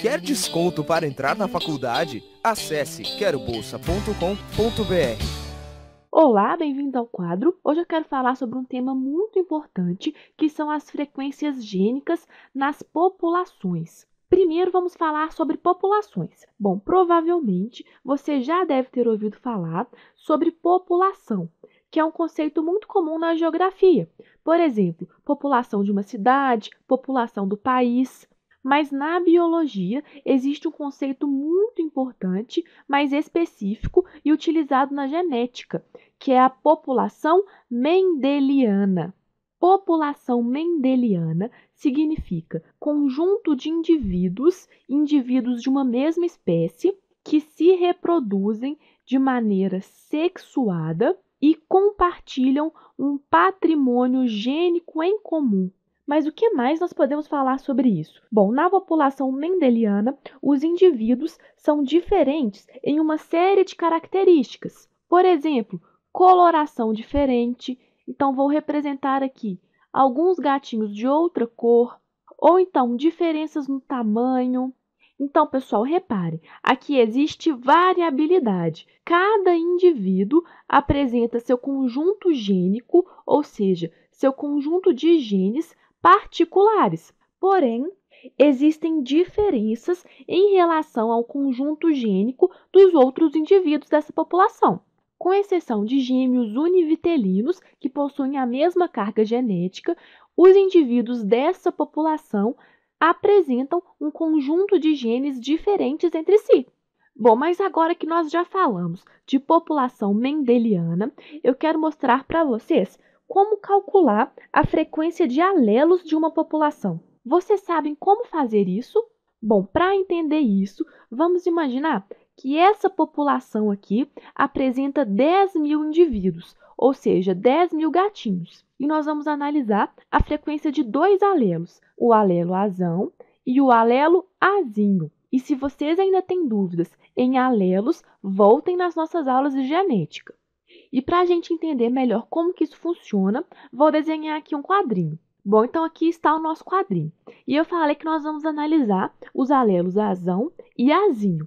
Quer desconto para entrar na faculdade? Acesse querobolsa.com.br. Olá, bem-vindo ao quadro. Hoje eu quero falar sobre um tema muito importante, que são as frequências gênicas nas populações. Primeiro vamos falar sobre populações. Bom, provavelmente você já deve ter ouvido falar sobre população, que é um conceito muito comum na geografia. Por exemplo, população de uma cidade, população do país. Mas na biologia existe um conceito muito importante, mais específico e utilizado na genética, que é a população mendeliana. População mendeliana significa conjunto de indivíduos, indivíduos de uma mesma espécie, que se reproduzem de maneira sexuada e compartilham um patrimônio gênico em comum. Mas o que mais nós podemos falar sobre isso? Bom, na população mendeliana, os indivíduos são diferentes em uma série de características. Por exemplo, coloração diferente. Então, vou representar aqui alguns gatinhos de outra cor, ou então diferenças no tamanho. Então, pessoal, repare, aqui existe variabilidade. Cada indivíduo apresenta seu conjunto gênico, ou seja, seu conjunto de genes particulares. Porém, existem diferenças em relação ao conjunto gênico dos outros indivíduos dessa população. Com exceção de gêmeos univitelinos que possuem a mesma carga genética, os indivíduos dessa população apresentam um conjunto de genes diferentes entre si. Bom, mas agora que nós já falamos de população mendeliana, eu quero mostrar para vocês como calcular a frequência de alelos de uma população. Vocês sabem como fazer isso? Bom, para entender isso, vamos imaginar que essa população aqui apresenta 10 mil indivíduos, ou seja, 10 mil gatinhos. E nós vamos analisar a frequência de dois alelos, o alelo azão e o alelo azinho. E se vocês ainda têm dúvidas em alelos, voltem nas nossas aulas de genética. E para a gente entender melhor como que isso funciona, vou desenhar aqui um quadrinho. Bom, então aqui está o nosso quadrinho. E eu falei que nós vamos analisar os alelos azão e azinho.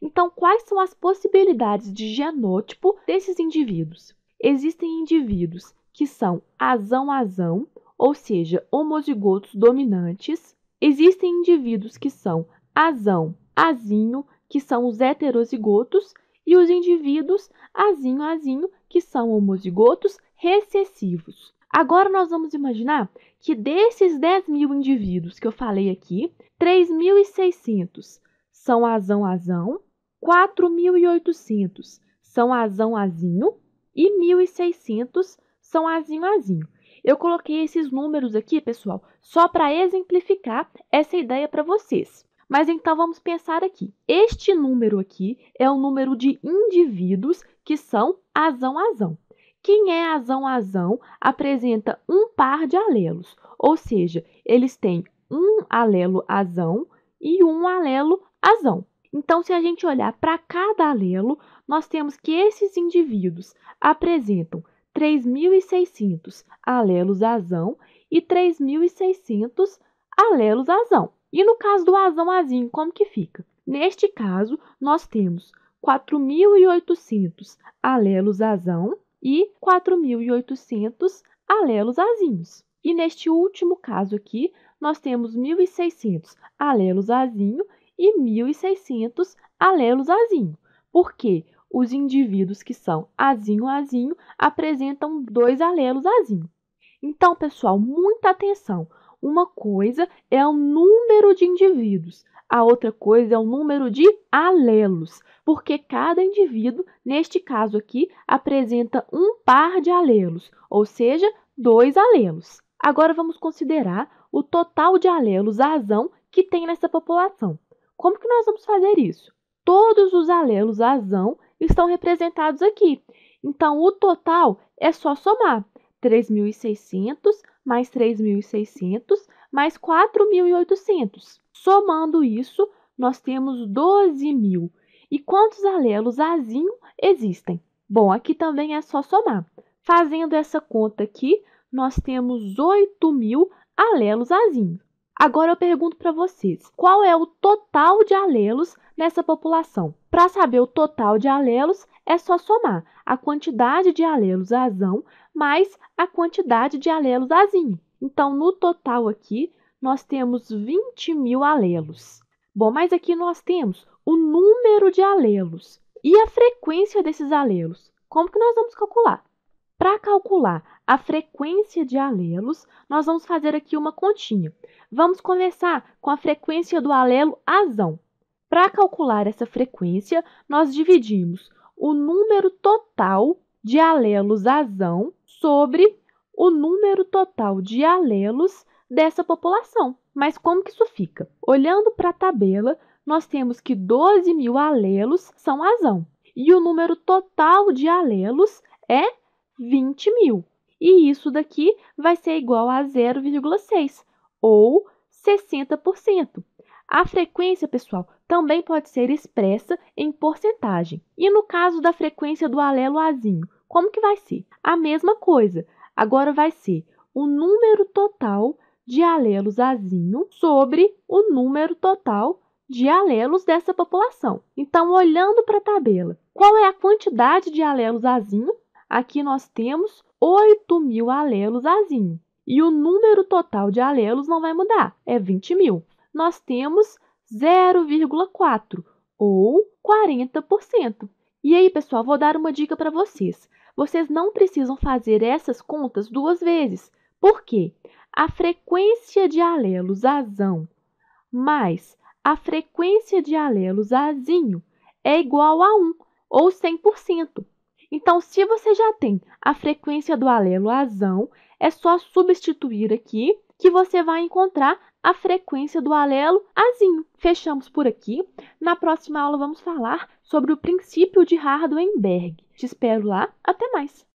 Então, quais são as possibilidades de genótipo desses indivíduos? Existem indivíduos que são azão-azão, ou seja, homozigotos dominantes. Existem indivíduos que são azão, azinho, que são os heterozigotos, e os indivíduos azinho azinho, que são homozigotos recessivos. Agora nós vamos imaginar que desses 10 mil indivíduos que eu falei aqui, 3.600 são azão azão, 4.800 são azão azinho e 1.600 são azinho azinho. Eu coloquei esses números aqui, pessoal, só para exemplificar essa ideia para vocês. Mas então vamos pensar aqui. Este número aqui é o número de indivíduos que são azão-azão. Quem é azão-azão apresenta um par de alelos, ou seja, eles têm um alelo azão e um alelo azão. Então, se a gente olhar para cada alelo, nós temos que esses indivíduos apresentam 3.600 alelos azão e 3.600 alelos azão. E no caso do azão azinho, como que fica? Neste caso, nós temos 4.800 alelos azão e 4.800 alelos azinhos. E neste último caso aqui, nós temos 1.600 alelos azinho e 1.600 alelos azinho. Por quê? Os indivíduos que são azinho-azinho apresentam dois alelos azinho. Então, pessoal, muita atenção! Uma coisa é o número de indivíduos, a outra coisa é o número de alelos, porque cada indivíduo, neste caso aqui, apresenta um par de alelos, ou seja, dois alelos. Agora vamos considerar o total de alelos azão que tem nessa população. Como que nós vamos fazer isso? Todos os alelos azão estão representados aqui. Então, o total é só somar 3.600 mais 3.600, mais 4.800. Somando isso, nós temos 12.000. E quantos alelos Azinho existem? Bom, aqui também é só somar. Fazendo essa conta aqui, nós temos 8.000 alelos Azinho. Agora eu pergunto para vocês, qual é o total de alelos nessa população? Para saber o total de alelos, é só somar a quantidade de alelos azão mais a quantidade de alelos azinho. Então, no total aqui, nós temos 20 mil alelos. Bom, mas aqui nós temos o número de alelos e a frequência desses alelos. Como que nós vamos calcular? Para calcular a frequência de alelos, nós vamos fazer aqui uma continha. Vamos começar com a frequência do alelo azão. Para calcular essa frequência, nós dividimos o número total de alelos azão sobre o número total de alelos dessa população. Mas como que isso fica? Olhando para a tabela, nós temos que 12 mil alelos são azão e o número total de alelos é 20 mil. E isso daqui vai ser igual a 0,6 ou 60%. A frequência, pessoal, também pode ser expressa em porcentagem. E no caso da frequência do alelo azinho, como que vai ser? A mesma coisa. Agora vai ser o número total de alelos azinho sobre o número total de alelos dessa população. Então, olhando para a tabela, qual é a quantidade de alelos azinho? Aqui nós temos 8 mil alelos azinho. E o número total de alelos não vai mudar, é 20 mil nós temos 0,4 ou 40%. E aí, pessoal, vou dar uma dica para vocês. Vocês não precisam fazer essas contas duas vezes. Por quê? A frequência de alelos azão mais a frequência de alelos azinho é igual a 1 ou 100%. Então, se você já tem a frequência do alelo azão, é só substituir aqui que você vai encontrar a frequência do alelo azinho. Fechamos por aqui. Na próxima aula vamos falar sobre o princípio de Hardenberg. Te espero lá. Até mais!